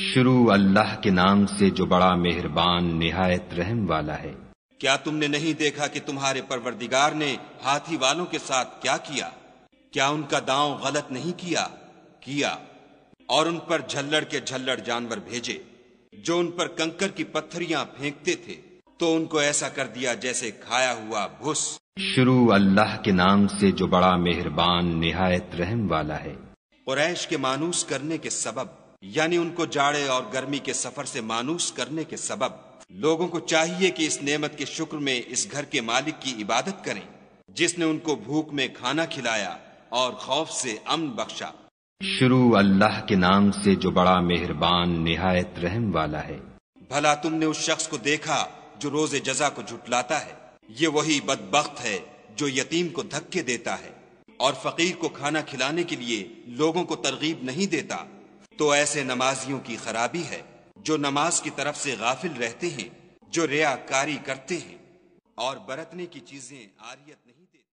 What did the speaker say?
शुरू अल्लाह के नाम से जो बड़ा मेहरबान निहायत रहम वाला है क्या तुमने नहीं देखा कि तुम्हारे परवरदिगार ने हाथी वालों के साथ क्या किया क्या उनका दांव गलत नहीं किया किया और उन पर झल्लड़ के झल्लड़ जानवर भेजे जो उन पर कंकर की पत्थरियां फेंकते थे तो उनको ऐसा कर दिया जैसे खाया हुआ भुस शुरू अल्लाह के नाम से जो बड़ा मेहरबान निहायत रहम वाला है और के मानूस करने के सबब यानी उनको जाड़े और गर्मी के सफर से मानूस करने के सबब लोगों को चाहिए कि इस नेमत के शुक्र में इस घर के मालिक की इबादत करें जिसने उनको भूख में खाना खिलाया और खौफ से अमन बख्शा शुरू अल्लाह के नाम से जो बड़ा मेहरबान निहायत रहम वाला है भला तुमने उस शख्स को देखा जो रोज जजा को झुटलाता है ये वही बदबخت है जो यतीम को धक्के देता है और फकीर को खाना खिलाने के लिए लोगों को तरगीब नहीं देता तो ऐसे नमाजियों की खराबी है जो नमाज की तरफ से गाफिल रहते हैं जो रियाकारी करते हैं और बरतने की चीजें आरियत नहीं